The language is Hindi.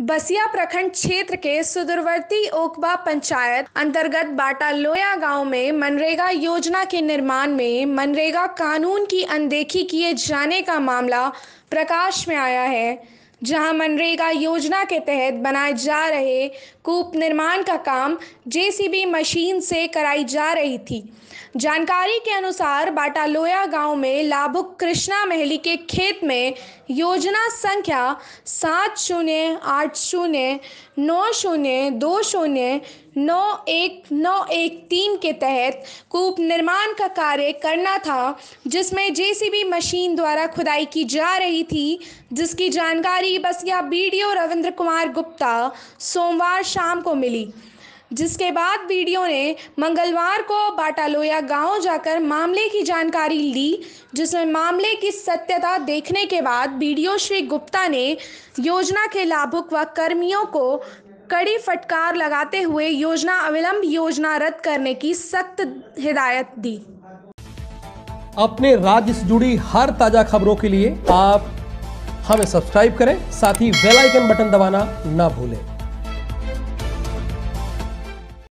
बसिया प्रखंड क्षेत्र के सुदूरवर्ती ओकबा पंचायत अंतर्गत बाटा लोया गांव में मनरेगा योजना के निर्माण में मनरेगा कानून की अनदेखी किए जाने का मामला प्रकाश में आया है जहां मनरेगा योजना के तहत बनाए जा रहे कूप निर्माण का काम जेसीबी मशीन से कराई जा रही थी जानकारी के अनुसार बाटालोया गांव में लाभुक कृष्णा महली के खेत में योजना संख्या सात शून्य आठ शून्य नौ शून्य दो शून्य नौ एक नौ एक तीन के तहत कूप निर्माण का कार्य करना था जिसमें जेसीबी मशीन द्वारा खुदाई की जा रही थी जिसकी जानकारी या बीडीओ रविंद्र कुमार गुप्ता सोमवार शाम को मिली जिसके बाद बीडीओ ने मंगलवार को बाटालोया गांव जाकर मामले की जानकारी ली जिसमें मामले की सत्यता देखने के बाद बीडीओ श्री गुप्ता ने योजना के लाभुक व कर्मियों को कड़ी फटकार लगाते हुए योजना अविलंब योजना रद्द करने की सख्त हिदायत दी अपने राज्य से जुड़ी हर ताजा खबरों के लिए आप हमें सब्सक्राइब करें साथ ही बेल आइकन बटन दबाना ना भूलें